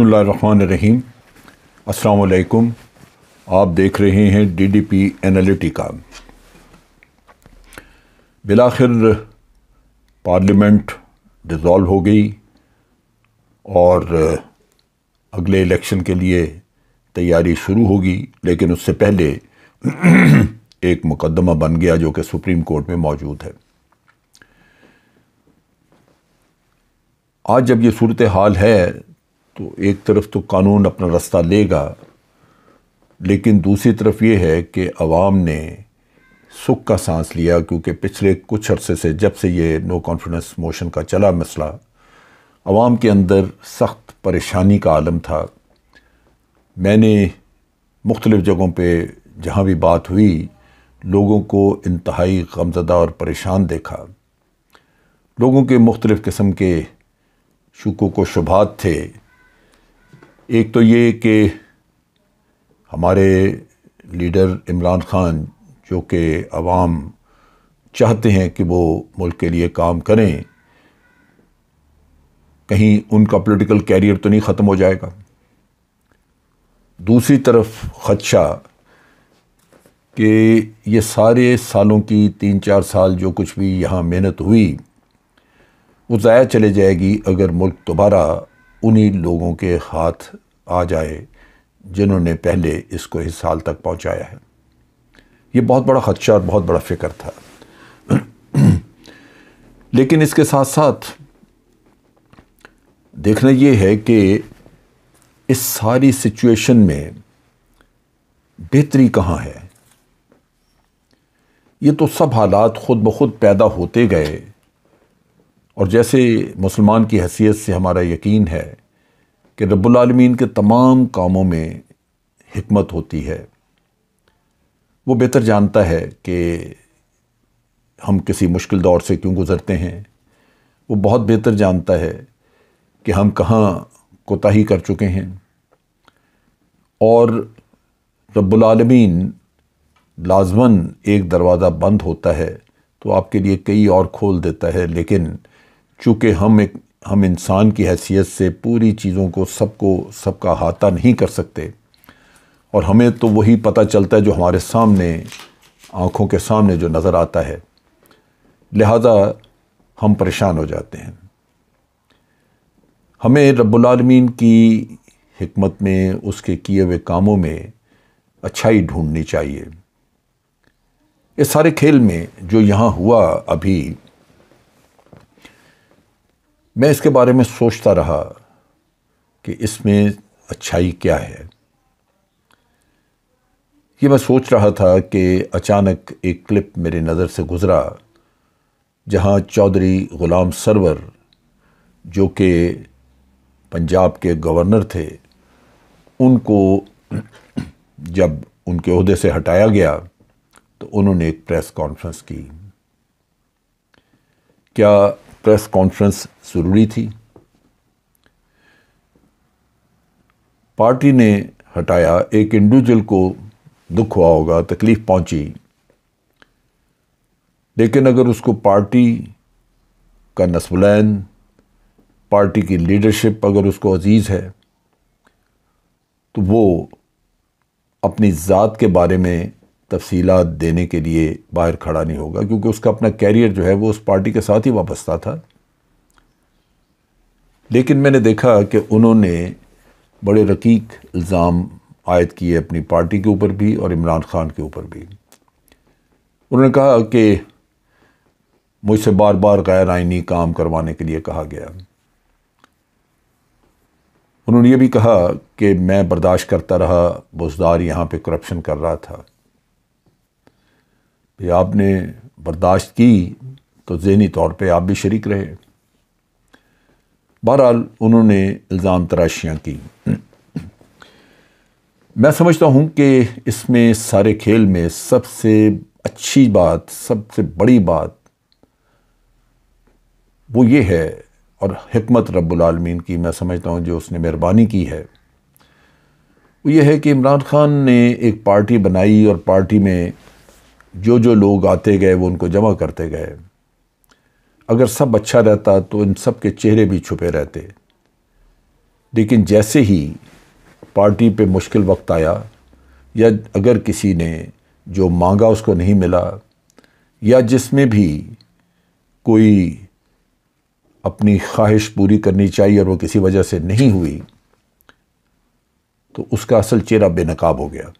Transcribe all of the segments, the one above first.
बसमीम अलकुम आप देख रहे हैं डी डी पी एनालिटिका बिलाखिर पार्लियामेंट डिज़ोल्व हो गई और अगले इलेक्शन के लिए तैयारी शुरू होगी लेकिन उससे पहले एक मुकदमा बन गया जो कि सुप्रीम कोर्ट में मौजूद है आज जब ये सूरत हाल है तो एक तरफ तो कानून अपना रास्ता लेगा लेकिन दूसरी तरफ ये है कि आवाम ने सुख का सांस लिया क्योंकि पिछले कुछ अरसे से जब से ये नो कॉन्फिडेंस मोशन का चला मसला आवाम के अंदर सख्त परेशानी का आलम था मैंने मुख्तलिफ़ जगहों पर जहाँ भी बात हुई लोगों को इंतहाई गमजदा और परेशान देखा लोगों के मुख्तलिफ़ किस्म के शुकों को शुभात थे एक तो ये कि हमारे लीडर इमरान ख़ान जो कि आवाम चाहते हैं कि वो मुल्क के लिए काम करें कहीं उनका पॉलिटिकल कैरियर तो नहीं ख़त्म हो जाएगा दूसरी तरफ ख़दशा कि ये सारे सालों की तीन चार साल जो कुछ भी यहाँ मेहनत हुई वो ज़ाया चले जाएगी अगर मुल्क दोबारा उन्हीं लोगों के हाथ आ जाए जिन्होंने पहले इसको इस साल तक पहुंचाया है ये बहुत बड़ा खदशा और बहुत बड़ा फ़िक्र था लेकिन इसके साथ साथ देखना ये है कि इस सारी सिचुएशन में बेहतरी कहाँ है ये तो सब हालात खुद ब खुद पैदा होते गए और जैसे मुसलमान की हैसियत से हमारा यकीन है कि रब्लमीन के तमाम कामों में हमत होती है वो बेहतर जानता है कि हम किसी मुश्किल दौर से क्यों गुज़रते हैं वो बहुत बेहतर जानता है कि हम कहाँ कोताही कर चुके हैं और रब्लमीन लाजमन एक दरवाज़ा बंद होता है तो आपके लिए कई और खोल देता है लेकिन चूँकि हम एक हम इंसान की हैसियत से पूरी चीज़ों को सबको सबका अहाता नहीं कर सकते और हमें तो वही पता चलता है जो हमारे सामने आँखों के सामने जो नज़र आता है लिहाजा हम परेशान हो जाते हैं हमें रब्बुलमीन की हमत में उसके किए हुए कामों में अच्छाई ढूंढनी चाहिए इस सारे खेल में जो यहाँ हुआ अभी मैं इसके बारे में सोचता रहा कि इसमें अच्छाई क्या है ये मैं सोच रहा था कि अचानक एक क्लिप मेरी नज़र से गुज़रा जहाँ चौधरी ग़ुलाम सरवर जो कि पंजाब के गवर्नर थे उनको जब उनके अहदे से हटाया गया तो उन्होंने एक प्रेस कॉन्फ्रेंस की क्या प्रेस कॉन्फ्रेंस ज़रूरी थी पार्टी ने हटाया एक इंडिविजुअल को दुख हुआ होगा तकलीफ़ पहुंची लेकिन अगर उसको पार्टी का नस्बलैन पार्टी की लीडरशिप अगर उसको अजीज़ है तो वो अपनी ज़ात के बारे में तफसीलात देने के लिए बाहर खड़ा नहीं होगा क्योंकि उसका अपना कैरियर जो है वो उस पार्टी के साथ ही वाबस्ता था लेकिन मैंने देखा कि उन्होंने बड़े रकीक इल्ज़ाम आयद किए अपनी पार्टी के ऊपर भी और इमरान ख़ान के ऊपर भी उन्होंने कहा कि मुझसे बार बार गैर आइनी काम करवाने के लिए कहा गया उन्होंने ये भी कहा कि मैं बर्दाश्त करता रहा बुजदार यहाँ पे करप्शन कर रहा था भी आपने बर्दाश्त की तो जहनी तौर पे आप भी शरीक रहे बहरहाल उन्होंने इल्ज़ाम तराशियाँ की मैं समझता हूँ कि इसमें सारे खेल में सबसे अच्छी बात सबसे बड़ी बात वो ये है और हमत रबालमीन की मैं समझता हूँ जो उसने मेहरबानी की है वो ये है कि इमरान ख़ान ने एक पार्टी बनाई और पार्टी में जो जो लोग आते गए वो उनको जमा करते गए अगर सब अच्छा रहता तो इन सब के चेहरे भी छुपे रहते लेकिन जैसे ही पार्टी पे मुश्किल वक्त आया या अगर किसी ने जो मांगा उसको नहीं मिला या जिसमें भी कोई अपनी ख्वाहिश पूरी करनी चाहिए और वो किसी वजह से नहीं हुई तो उसका असल चेहरा बेनकाब हो गया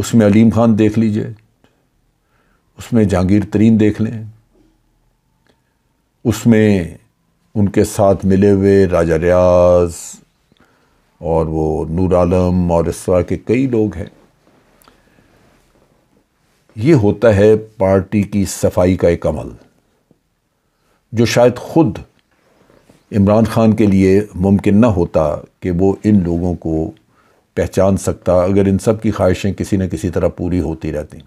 उसमें अलीम खान देख लीजिए उसमें जहांगीर तरीन देख लें उसमें उनके साथ मिले हुए राजा रियाज और वो नूर आलम और इस तरह के कई लोग हैं ये होता है पार्टी की सफाई का एक अमल जो शायद ख़ुद इमरान खान के लिए मुमकिन न होता कि वो इन लोगों को पहचान सकता अगर इन सब की ख्वाहिशें किसी न किसी तरह पूरी होती रहती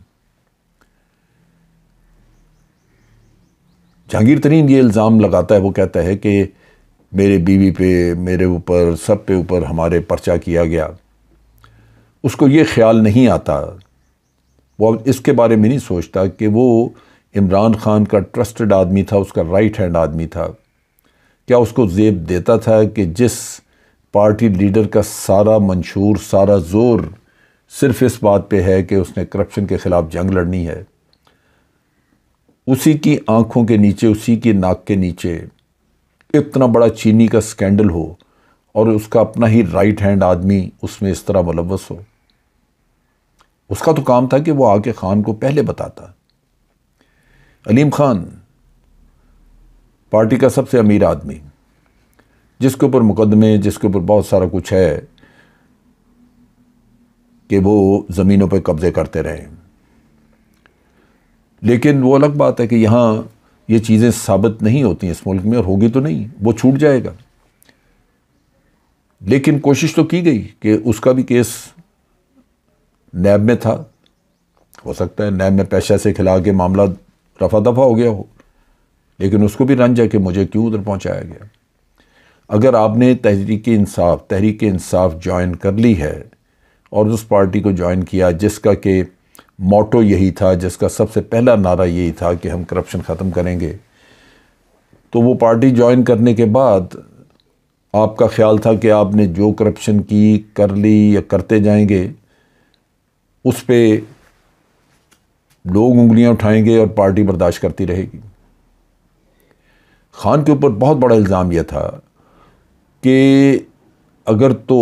जहांगीर तरीन ये इल्ज़ाम लगाता है वो कहता है कि मेरे बीवी पे मेरे ऊपर सब पे ऊपर हमारे पर्चा किया गया उसको ये ख्याल नहीं आता वो अब इसके बारे में नहीं सोचता कि वो इमरान खान का ट्रस्टेड आदमी था उसका राइट हैंड आदमी था क्या उसको जेब देता था कि जिस पार्टी लीडर का सारा मंशूर सारा जोर सिर्फ इस बात पे है कि उसने करप्शन के ख़िलाफ़ जंग लड़नी है उसी की आंखों के नीचे उसी की नाक के नीचे इतना बड़ा चीनी का स्कैंडल हो और उसका अपना ही राइट हैंड आदमी उसमें इस तरह मुलवस हो उसका तो काम था कि वो आके खान को पहले बताता अलीम खान पार्टी का सबसे अमीर आदमी जिसके ऊपर मुकदमे जिसके ऊपर बहुत सारा कुछ है कि वो ज़मीनों पर कब्ज़े करते रहे लेकिन वो अलग बात है कि यहाँ ये चीज़ें साबित नहीं होती इस मुल्क में और होगी तो नहीं वो छूट जाएगा लेकिन कोशिश तो की गई कि उसका भी केस नैब में था हो सकता है नैब में पैसा से खिला के मामला रफा दफा हो गया हो लेकिन उसको भी रंज है कि मुझे क्यों उधर पहुंचाया गया अगर आपने तहरीक इंसाफ तहरीक इंसाफ ज्वाइन कर ली है और उस पार्टी को ज्वाइन किया जिसका कि मोटो यही था जिसका सबसे पहला नारा यही था कि हम करप्शन ख़त्म करेंगे तो वो पार्टी ज्वाइन करने के बाद आपका ख्याल था कि आपने जो करप्शन की कर ली या करते जाएंगे उस पर लोग उंगलियां उठाएंगे और पार्टी बर्दाश्त करती रहेगी खान के ऊपर बहुत बड़ा इल्ज़ाम यह था कि अगर तो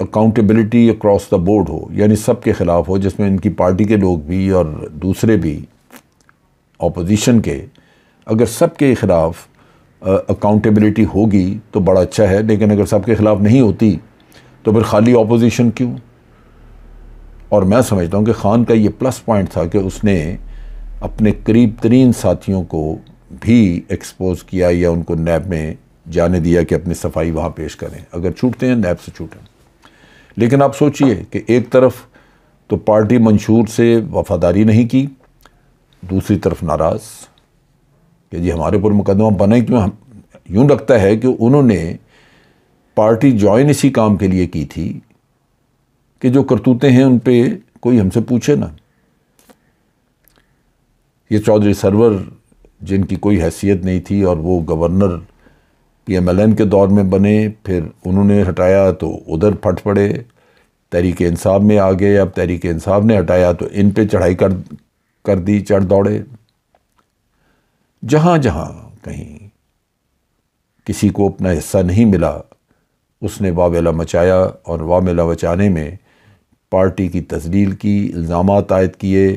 अकाउंटेबिलिटी अक्रॉस द बोर्ड हो यानी सब के ख़िलाफ़ हो जिसमें इनकी पार्टी के लोग भी और दूसरे भी अपोजिशन के अगर सब के ख़िलाफ़ अकाउंटेबिलिटी होगी तो बड़ा अच्छा है लेकिन अगर सब के ख़िलाफ़ नहीं होती तो फिर खाली अपोजिशन क्यों और मैं समझता हूँ कि ख़ान का ये प्लस पॉइंट था कि उसने अपने करीब तरीन साथियों को भी एक्सपोज किया या उनको नैब में जाने दिया कि अपनी सफाई वहाँ पेश करें अगर छूटते हैं नैब से छूटें लेकिन आप सोचिए कि एक तरफ तो पार्टी मंशूर से वफादारी नहीं की दूसरी तरफ नाराज़ कि जी हमारे ऊपर मुकदमा बने क्यों हम यूँ लगता है कि उन्होंने पार्टी ज्वाइन इसी काम के लिए की थी कि जो करतूतें हैं उन पर कोई हमसे पूछे ना ये चौधरी सरवर जिनकी कोई हैसियत नहीं थी और वो गवर्नर पीएमएलएन के दौर में बने फिर उन्होंने हटाया तो उधर फट पड़े तहरीक इंसाफ में आ गए अब तहरीक इंसाफ ने हटाया तो इन पे चढ़ाई कर कर दी चढ़ दौड़े जहाँ जहाँ कहीं किसी को अपना हिस्सा नहीं मिला उसने वावेला मचाया और वामेला मचाने में पार्टी की तजलील की इल्ज़ाम आयद किए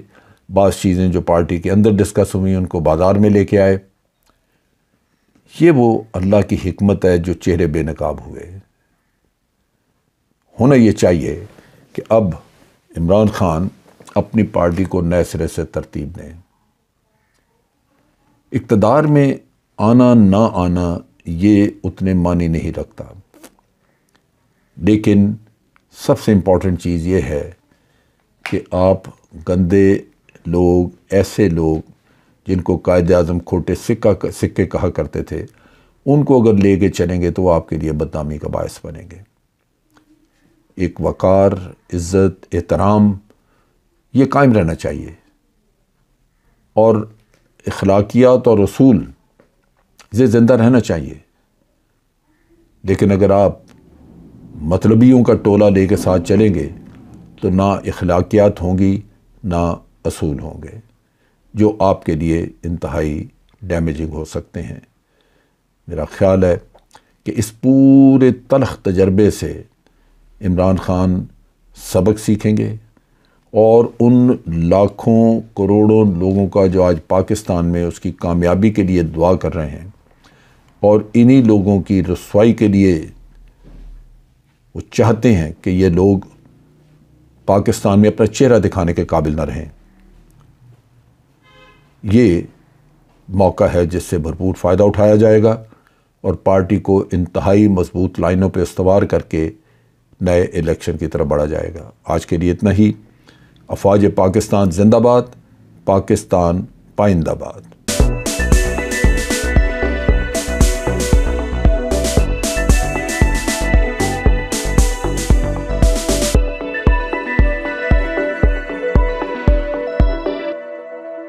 बाज़ चीज़ें जो पार्टी के अंदर डिस्कस हुई उनको बाज़ार में लेके आए ये वो अल्लाह की हमत है जो चेहरे बेनकाब हुए होना ये चाहिए कि अब इमरान खान अपनी पार्टी को नए सिरे से तरतीब दें इकतदार में आना ना आना ये उतने मानी नहीं रखता लेकिन सबसे इम्पॉर्टेंट चीज़ ये है कि आप गंदे लोग ऐसे लोग जिनको कायद अजम खोटे सिक्का सिक्के कहा करते थे उनको अगर ले कर चलेंगे तो वो आपके लिए बदनामी का बायस बनेंगे एक वक़ार इज़्ज़त एहतराम ये कायम रहना चाहिए और अखलाकियात और असूल ये ज़िंदा रहना चाहिए लेकिन अगर आप मतलबियों का टोला ले के साथ चलेंगे तो ना अखलाकियात होंगी ना असूल होंगे जो आपके लिए इंतहाई डैमेजिंग हो सकते हैं मेरा ख्याल है कि इस पूरे तलख तजर्बे से इमरान ख़ान सबक सीखेंगे और उन लाखों करोड़ों लोगों का जो आज पाकिस्तान में उसकी कामयाबी के लिए दुआ कर रहे हैं और इन्हीं लोगों की रसवाई के लिए वो चाहते हैं कि ये लोग पाकिस्तान में अपना चेहरा दिखाने के काबिल ना रहें ये मौका है जिससे भरपूर फ़ायदा उठाया जाएगा और पार्टी को इंतहाई मजबूत लाइनों पर इस्तवार करके नए इलेक्शन की तरफ बढ़ा जाएगा आज के लिए इतना ही अफवाज पाकिस्तान जिंदाबाद पाकिस्तान पाइंदाबाद